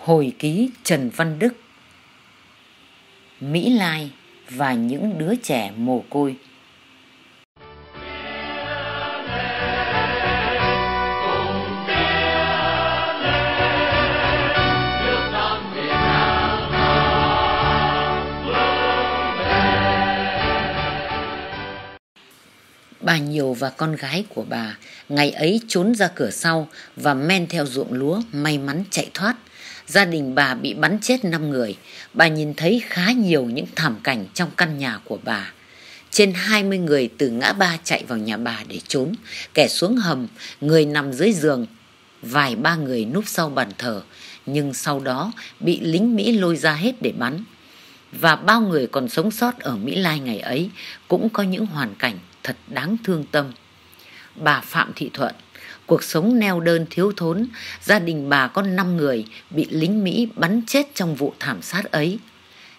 Hồi ký Trần Văn Đức Mỹ Lai và những đứa trẻ mồ côi bà nhiều và con gái của bà ngày ấy trốn ra cửa sau và men theo ruộng lúa may mắn chạy thoát Gia đình bà bị bắn chết 5 người. Bà nhìn thấy khá nhiều những thảm cảnh trong căn nhà của bà. Trên 20 người từ ngã ba chạy vào nhà bà để trốn, kẻ xuống hầm, người nằm dưới giường, vài ba người núp sau bàn thờ, nhưng sau đó bị lính Mỹ lôi ra hết để bắn. Và bao người còn sống sót ở Mỹ Lai ngày ấy cũng có những hoàn cảnh thật đáng thương tâm. Bà Phạm Thị Thuận cuộc sống neo đơn thiếu thốn, gia đình bà có 5 người bị lính Mỹ bắn chết trong vụ thảm sát ấy.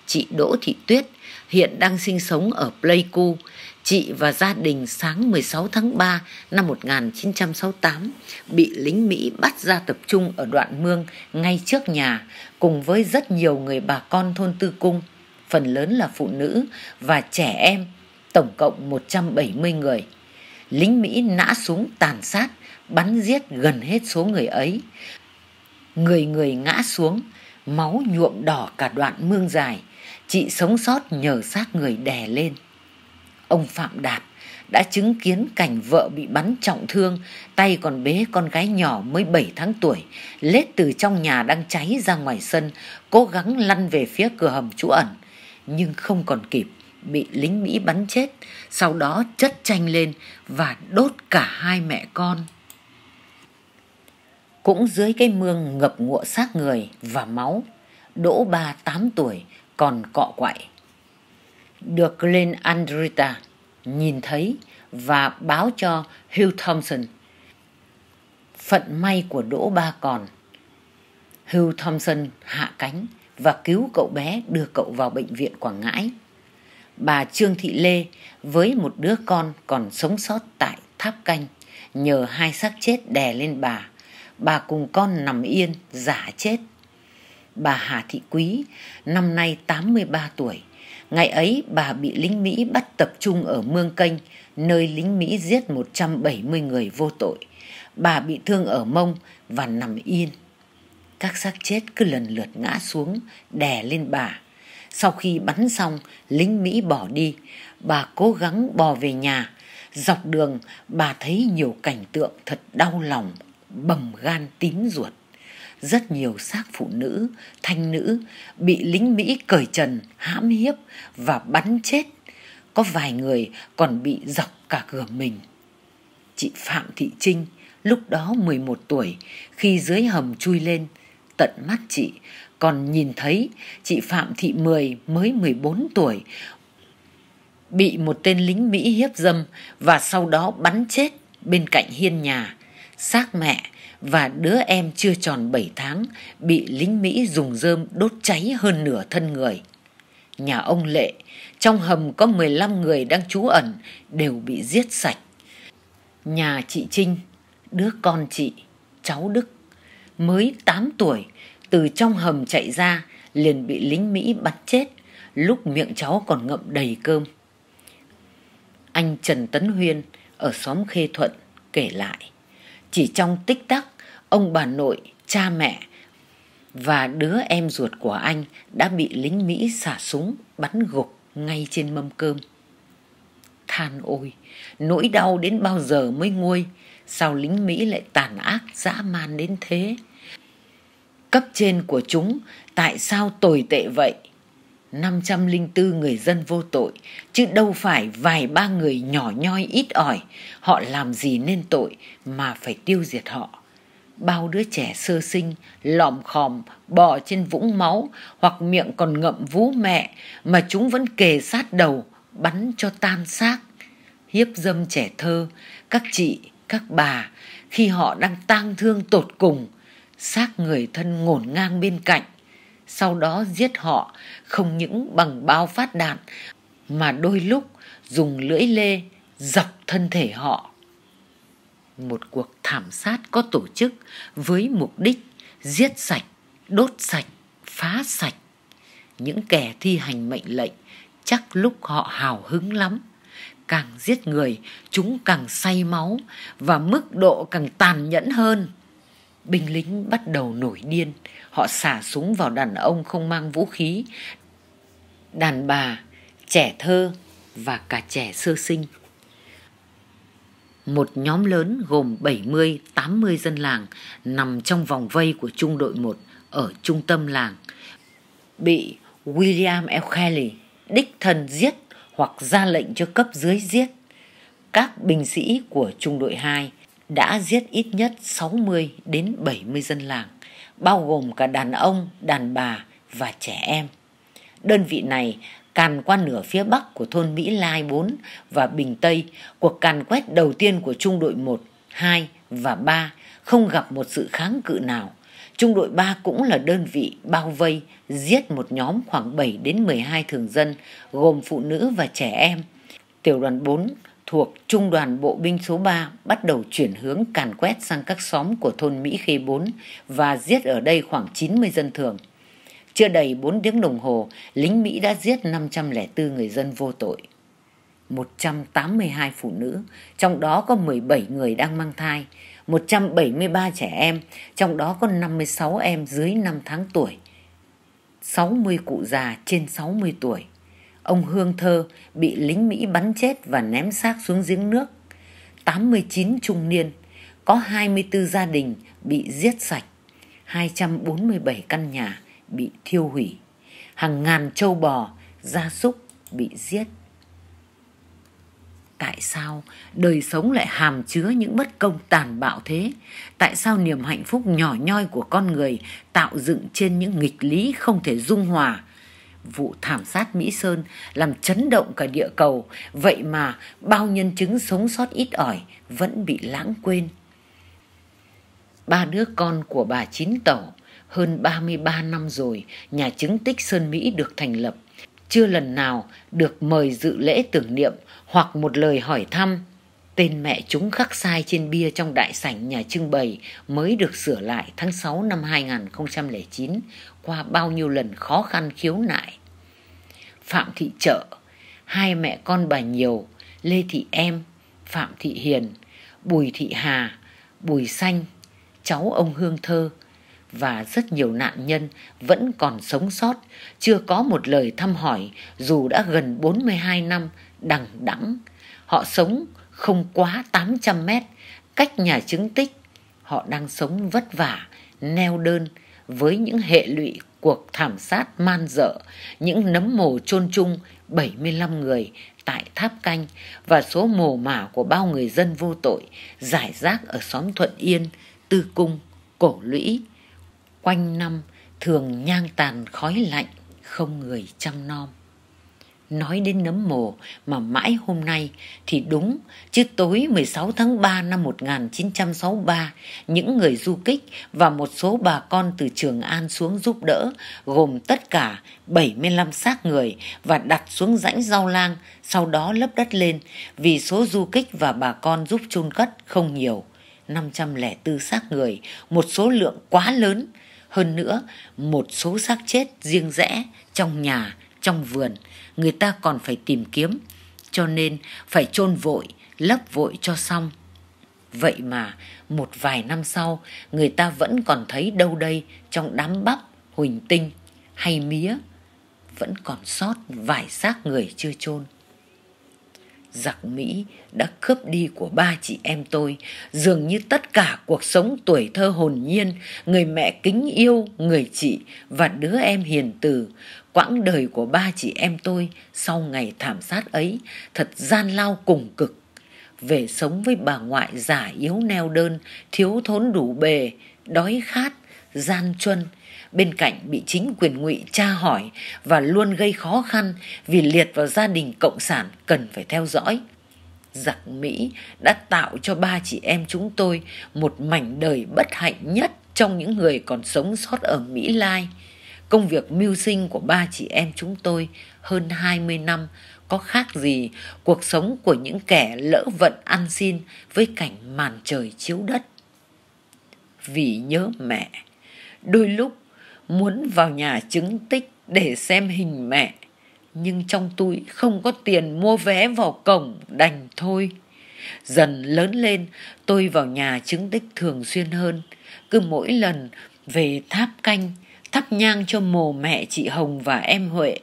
Chị Đỗ Thị Tuyết hiện đang sinh sống ở Pleiku. Chị và gia đình sáng 16 tháng 3 năm 1968 bị lính Mỹ bắt ra tập trung ở đoạn mương ngay trước nhà cùng với rất nhiều người bà con thôn Tư Cung, phần lớn là phụ nữ và trẻ em, tổng cộng 170 người lính Mỹ nã súng tàn sát bắn giết gần hết số người ấy người người ngã xuống máu nhuộm đỏ cả đoạn mương dài chị sống sót nhờ xác người đè lên ông phạm đạt đã chứng kiến cảnh vợ bị bắn trọng thương tay còn bế con gái nhỏ mới bảy tháng tuổi lết từ trong nhà đang cháy ra ngoài sân cố gắng lăn về phía cửa hầm trú ẩn nhưng không còn kịp bị lính mỹ bắn chết sau đó chất chanh lên và đốt cả hai mẹ con cũng dưới cái mương ngập ngụa xác người và máu, Đỗ Ba tám tuổi còn cọ quậy. Được lên Andrita nhìn thấy và báo cho Hugh Thompson. Phận may của Đỗ Ba còn. Hugh Thompson hạ cánh và cứu cậu bé đưa cậu vào bệnh viện Quảng Ngãi. Bà Trương Thị Lê với một đứa con còn sống sót tại Tháp Canh nhờ hai xác chết đè lên bà bà cùng con nằm yên giả chết bà Hà Thị Quý, năm nay 83 tuổi. Ngày ấy bà bị lính Mỹ bắt tập trung ở Mương canh nơi lính Mỹ giết 170 người vô tội. Bà bị thương ở mông và nằm yên. Các xác chết cứ lần lượt ngã xuống, đè lên bà. Sau khi bắn xong, lính Mỹ bỏ đi. Bà cố gắng bò về nhà. Dọc đường, bà thấy nhiều cảnh tượng thật đau lòng, bầm gan tím ruột. Rất nhiều xác phụ nữ, thanh nữ bị lính Mỹ cởi trần, hãm hiếp và bắn chết. Có vài người còn bị dọc cả cửa mình. Chị Phạm Thị Trinh, lúc đó 11 tuổi, khi dưới hầm chui lên, tận mắt chị còn nhìn thấy chị Phạm Thị Mười mới 14 tuổi bị một tên lính Mỹ hiếp dâm và sau đó bắn chết bên cạnh hiên nhà xác mẹ và đứa em chưa tròn 7 tháng bị lính Mỹ dùng dơm đốt cháy hơn nửa thân người. Nhà ông Lệ, trong hầm có 15 người đang trú ẩn đều bị giết sạch. Nhà chị Trinh, đứa con chị, cháu Đức, mới 8 tuổi, từ trong hầm chạy ra liền bị lính Mỹ bắn chết, lúc miệng cháu còn ngậm đầy cơm. Anh Trần Tấn Huyên ở xóm Khê Thuận kể lại. Chỉ trong tích tắc, ông bà nội, cha mẹ và đứa em ruột của anh đã bị lính Mỹ xả súng bắn gục ngay trên mâm cơm. Than ôi, nỗi đau đến bao giờ mới nguôi, sao lính Mỹ lại tàn ác dã man đến thế? Cấp trên của chúng tại sao tồi tệ vậy? 504 người dân vô tội, chứ đâu phải vài ba người nhỏ nhoi ít ỏi, họ làm gì nên tội mà phải tiêu diệt họ. Bao đứa trẻ sơ sinh, lòm khòm, bò trên vũng máu hoặc miệng còn ngậm vú mẹ mà chúng vẫn kề sát đầu, bắn cho tan xác. Hiếp dâm trẻ thơ, các chị, các bà, khi họ đang tang thương tột cùng, xác người thân ngổn ngang bên cạnh, sau đó giết họ không những bằng bao phát đạn mà đôi lúc dùng lưỡi lê dọc thân thể họ một cuộc thảm sát có tổ chức với mục đích giết sạch đốt sạch phá sạch những kẻ thi hành mệnh lệnh chắc lúc họ hào hứng lắm càng giết người chúng càng say máu và mức độ càng tàn nhẫn hơn binh lính bắt đầu nổi điên họ xả súng vào đàn ông không mang vũ khí đàn bà trẻ thơ và cả trẻ sơ sinh một nhóm lớn gồm 70-80 dân làng nằm trong vòng vây của trung đội 1 ở trung tâm làng, bị William L. Kelly đích thân giết hoặc ra lệnh cho cấp dưới giết. Các binh sĩ của trung đội 2 đã giết ít nhất 60 đến 70 dân làng, bao gồm cả đàn ông, đàn bà và trẻ em. Đơn vị này càn qua nửa phía bắc của thôn Mỹ Lai 4 và Bình Tây, cuộc càn quét đầu tiên của trung đội 1, 2 và 3 không gặp một sự kháng cự nào. Trung đội 3 cũng là đơn vị bao vây, giết một nhóm khoảng 7 đến 12 thường dân, gồm phụ nữ và trẻ em. Tiểu đoàn 4 thuộc Trung đoàn Bộ binh số 3 bắt đầu chuyển hướng càn quét sang các xóm của thôn Mỹ Khê 4 và giết ở đây khoảng 90 dân thường. Chưa đầy 4 tiếng đồng hồ, lính Mỹ đã giết 504 người dân vô tội. 182 phụ nữ, trong đó có 17 người đang mang thai, 173 trẻ em, trong đó có 56 em dưới 5 tháng tuổi, 60 cụ già trên 60 tuổi. Ông Hương Thơ bị lính Mỹ bắn chết và ném xác xuống giếng nước. 89 trung niên, có 24 gia đình bị giết sạch, 247 căn nhà bị thiêu hủy, hàng ngàn trâu bò, gia súc bị giết. Tại sao đời sống lại hàm chứa những bất công tàn bạo thế? Tại sao niềm hạnh phúc nhỏ nhoi của con người tạo dựng trên những nghịch lý không thể dung hòa vụ thảm sát Mỹ Sơn làm chấn động cả địa cầu, vậy mà bao nhân chứng sống sót ít ỏi vẫn bị lãng quên. Ba đứa con của bà Chín Tẩu hơn 33 năm rồi nhà chứng tích Sơn Mỹ được thành lập, chưa lần nào được mời dự lễ tưởng niệm hoặc một lời hỏi thăm Tên mẹ chúng khắc sai trên bia trong đại sảnh nhà trưng bày mới được sửa lại tháng 6 năm 2009 qua bao nhiêu lần khó khăn khiếu nại. Phạm Thị Trợ, hai mẹ con bà Nhiều, Lê Thị Em, Phạm Thị Hiền, Bùi Thị Hà, Bùi Xanh, cháu ông Hương Thơ và rất nhiều nạn nhân vẫn còn sống sót, chưa có một lời thăm hỏi dù đã gần 42 năm đằng đẵng. Họ sống không quá 800 mét cách nhà chứng tích. Họ đang sống vất vả, neo đơn với những hệ lụy cuộc thảm sát man dợ, những nấm mồ chôn chung 75 người tại Tháp Canh và số mồ mả của bao người dân vô tội giải rác ở xóm Thuận Yên, Tư Cung, Cổ Lũy. Quanh năm thường nhang tàn khói lạnh, không người chăm nom nói đến nấm mồ mà mãi hôm nay thì đúng, chứ tối 16 tháng 3 năm 1963, những người du kích và một số bà con từ Trường An xuống giúp đỡ, gồm tất cả 75 xác người và đặt xuống rãnh rau lang, sau đó lấp đất lên vì số du kích và bà con giúp chôn cất không nhiều. 504 xác người, một số lượng quá lớn. Hơn nữa, một số xác chết riêng rẽ trong nhà trong vườn người ta còn phải tìm kiếm cho nên phải chôn vội lấp vội cho xong vậy mà một vài năm sau người ta vẫn còn thấy đâu đây trong đám bắp huỳnh tinh hay mía vẫn còn sót vài xác người chưa chôn giặc Mỹ đã cướp đi của ba chị em tôi, dường như tất cả cuộc sống tuổi thơ hồn nhiên, người mẹ kính yêu, người chị và đứa em hiền từ. Quãng đời của ba chị em tôi sau ngày thảm sát ấy thật gian lao cùng cực. Về sống với bà ngoại già yếu neo đơn, thiếu thốn đủ bề, đói khát, gian truân, bên cạnh bị chính quyền ngụy tra hỏi và luôn gây khó khăn vì liệt vào gia đình cộng sản cần phải theo dõi giặc mỹ đã tạo cho ba chị em chúng tôi một mảnh đời bất hạnh nhất trong những người còn sống sót ở mỹ lai công việc mưu sinh của ba chị em chúng tôi hơn hai mươi năm có khác gì cuộc sống của những kẻ lỡ vận ăn xin với cảnh màn trời chiếu đất. Vì nhớ mẹ, đôi lúc muốn vào nhà chứng tích để xem hình mẹ nhưng trong túi không có tiền mua vé vào cổng đành thôi dần lớn lên tôi vào nhà chứng tích thường xuyên hơn cứ mỗi lần về tháp canh thắp nhang cho mồ mẹ chị hồng và em huệ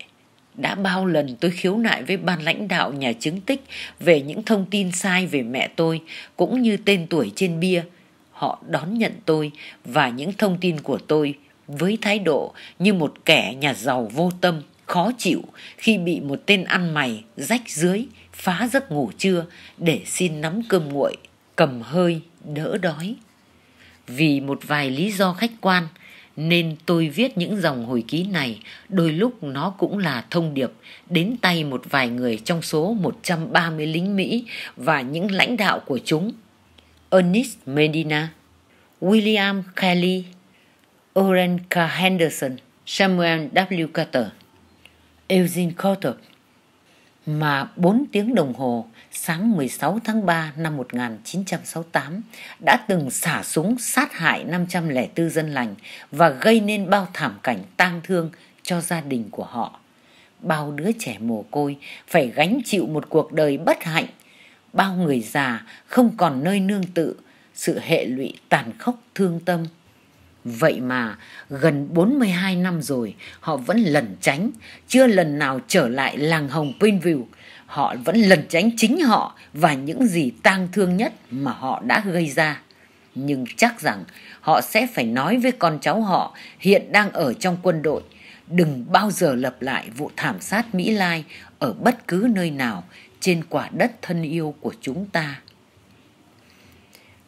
đã bao lần tôi khiếu nại với ban lãnh đạo nhà chứng tích về những thông tin sai về mẹ tôi cũng như tên tuổi trên bia họ đón nhận tôi và những thông tin của tôi với thái độ như một kẻ nhà giàu vô tâm khó chịu khi bị một tên ăn mày rách dưới phá giấc ngủ trưa để xin nắm cơm nguội cầm hơi đỡ đói vì một vài lý do khách quan nên tôi viết những dòng hồi ký này đôi lúc nó cũng là thông điệp đến tay một vài người trong số 130 lính Mỹ và những lãnh đạo của chúng. Ernest Medina, William Kelly Oren K. Henderson, Samuel W. Carter, Eugene Carter mà 4 tiếng đồng hồ sáng 16 tháng 3 năm 1968 đã từng xả súng sát hại 504 dân lành và gây nên bao thảm cảnh tang thương cho gia đình của họ. Bao đứa trẻ mồ côi phải gánh chịu một cuộc đời bất hạnh, bao người già không còn nơi nương tự, sự hệ lụy tàn khốc thương tâm Vậy mà gần 42 năm rồi họ vẫn lẩn tránh, chưa lần nào trở lại làng Hồng Pinville Họ vẫn lẩn tránh chính họ và những gì tang thương nhất mà họ đã gây ra. Nhưng chắc rằng họ sẽ phải nói với con cháu họ hiện đang ở trong quân đội. Đừng bao giờ lập lại vụ thảm sát Mỹ Lai ở bất cứ nơi nào trên quả đất thân yêu của chúng ta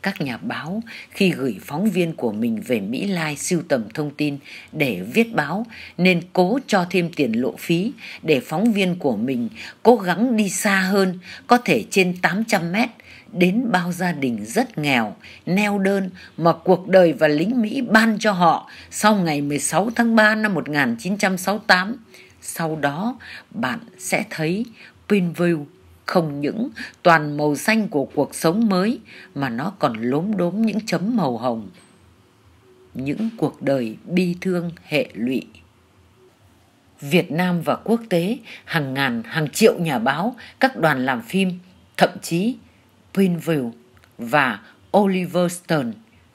các nhà báo khi gửi phóng viên của mình về Mỹ Lai sưu tầm thông tin để viết báo nên cố cho thêm tiền lộ phí để phóng viên của mình cố gắng đi xa hơn, có thể trên 800 mét đến bao gia đình rất nghèo, neo đơn mà cuộc đời và lính Mỹ ban cho họ sau ngày 16 tháng 3 năm 1968. Sau đó, bạn sẽ thấy Pinville không những toàn màu xanh của cuộc sống mới mà nó còn lốm đốm những chấm màu hồng những cuộc đời bi thương hệ lụy việt nam và quốc tế hàng ngàn hàng triệu nhà báo các đoàn làm phim thậm chí pinville và oliver stone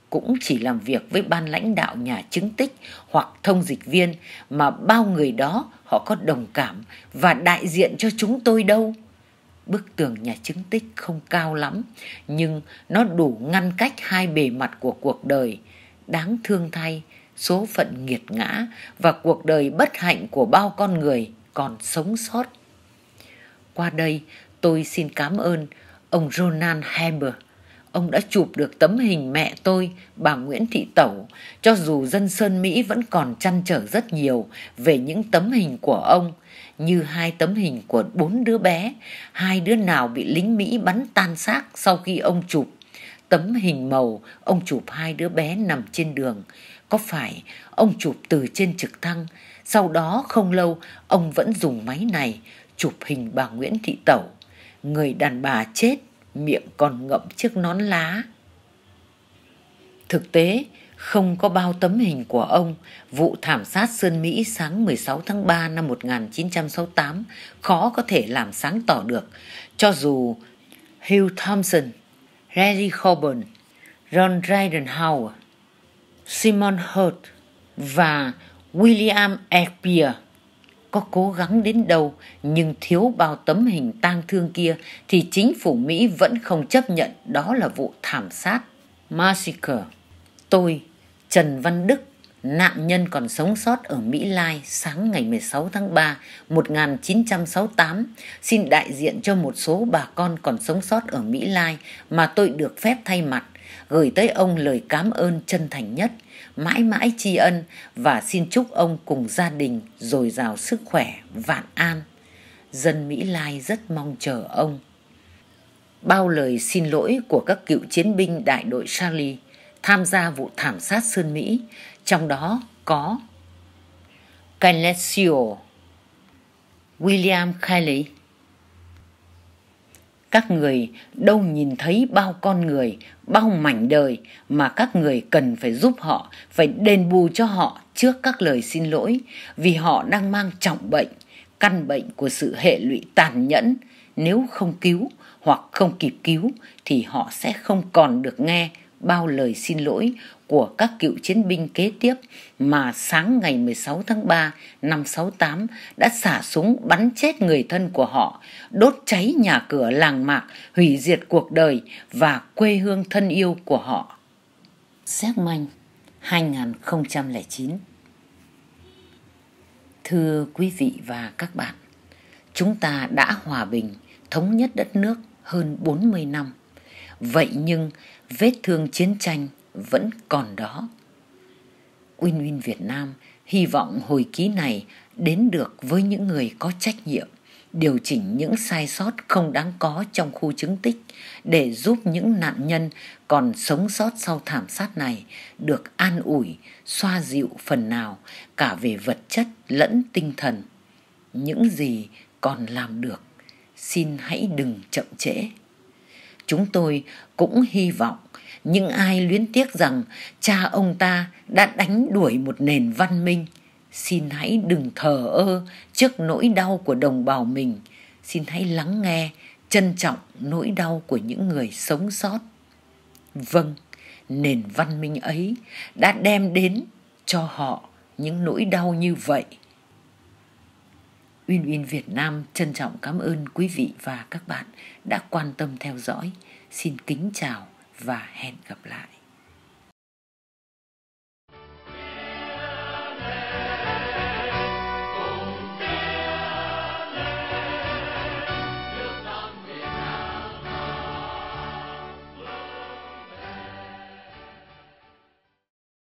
cũng chỉ làm việc với ban lãnh đạo nhà chứng tích hoặc thông dịch viên mà bao người đó họ có đồng cảm và đại diện cho chúng tôi đâu bức tường nhà chứng tích không cao lắm nhưng nó đủ ngăn cách hai bề mặt của cuộc đời đáng thương thay số phận nghiệt ngã và cuộc đời bất hạnh của bao con người còn sống sót qua đây tôi xin cảm ơn ông ronan heber ông đã chụp được tấm hình mẹ tôi, bà Nguyễn Thị Tẩu, cho dù dân Sơn Mỹ vẫn còn chăn trở rất nhiều về những tấm hình của ông, như hai tấm hình của bốn đứa bé, hai đứa nào bị lính Mỹ bắn tan xác sau khi ông chụp. Tấm hình màu, ông chụp hai đứa bé nằm trên đường. Có phải ông chụp từ trên trực thăng, sau đó không lâu ông vẫn dùng máy này chụp hình bà Nguyễn Thị Tẩu, người đàn bà chết miệng còn ngậm chiếc nón lá. Thực tế, không có bao tấm hình của ông, vụ thảm sát Sơn Mỹ sáng 16 tháng 3 năm 1968 khó có thể làm sáng tỏ được, cho dù Hugh Thompson, Larry Coburn, Ron Ridenhour, Simon Hurt và William Ekpeer có cố gắng đến đâu nhưng thiếu bao tấm hình tang thương kia thì chính phủ Mỹ vẫn không chấp nhận đó là vụ thảm sát. Massacre. Tôi, Trần Văn Đức, nạn nhân còn sống sót ở Mỹ Lai sáng ngày 16 tháng 3 1968 xin đại diện cho một số bà con còn sống sót ở Mỹ Lai mà tôi được phép thay mặt gửi tới ông lời cảm ơn chân thành nhất mãi mãi tri ân và xin chúc ông cùng gia đình dồi dào sức khỏe, vạn an. Dân Mỹ Lai rất mong chờ ông. Bao lời xin lỗi của các cựu chiến binh đại đội Charlie tham gia vụ thảm sát Sơn Mỹ, trong đó có Canesio, William Kiley, các người đâu nhìn thấy bao con người bao mảnh đời mà các người cần phải giúp họ phải đền bù cho họ trước các lời xin lỗi vì họ đang mang trọng bệnh căn bệnh của sự hệ lụy tàn nhẫn nếu không cứu hoặc không kịp cứu thì họ sẽ không còn được nghe bao lời xin lỗi của các cựu chiến binh kế tiếp mà sáng ngày 16 tháng 3 năm 68 đã xả súng bắn chết người thân của họ, đốt cháy nhà cửa làng mạc, hủy diệt cuộc đời và quê hương thân yêu của họ. Xét manh 2009 Thưa quý vị và các bạn, chúng ta đã hòa bình, thống nhất đất nước hơn 40 năm. Vậy nhưng vết thương chiến tranh vẫn còn đó. Win Win Việt Nam hy vọng hồi ký này đến được với những người có trách nhiệm, điều chỉnh những sai sót không đáng có trong khu chứng tích để giúp những nạn nhân còn sống sót sau thảm sát này được an ủi, xoa dịu phần nào cả về vật chất lẫn tinh thần. Những gì còn làm được, xin hãy đừng chậm trễ. Chúng tôi cũng hy vọng những ai luyến tiếc rằng cha ông ta đã đánh đuổi một nền văn minh xin hãy đừng thờ ơ trước nỗi đau của đồng bào mình xin hãy lắng nghe trân trọng nỗi đau của những người sống sót vâng nền văn minh ấy đã đem đến cho họ những nỗi đau như vậy uyên uyên việt nam trân trọng cảm ơn quý vị và các bạn đã quan tâm theo dõi xin kính chào và hẹn gặp lại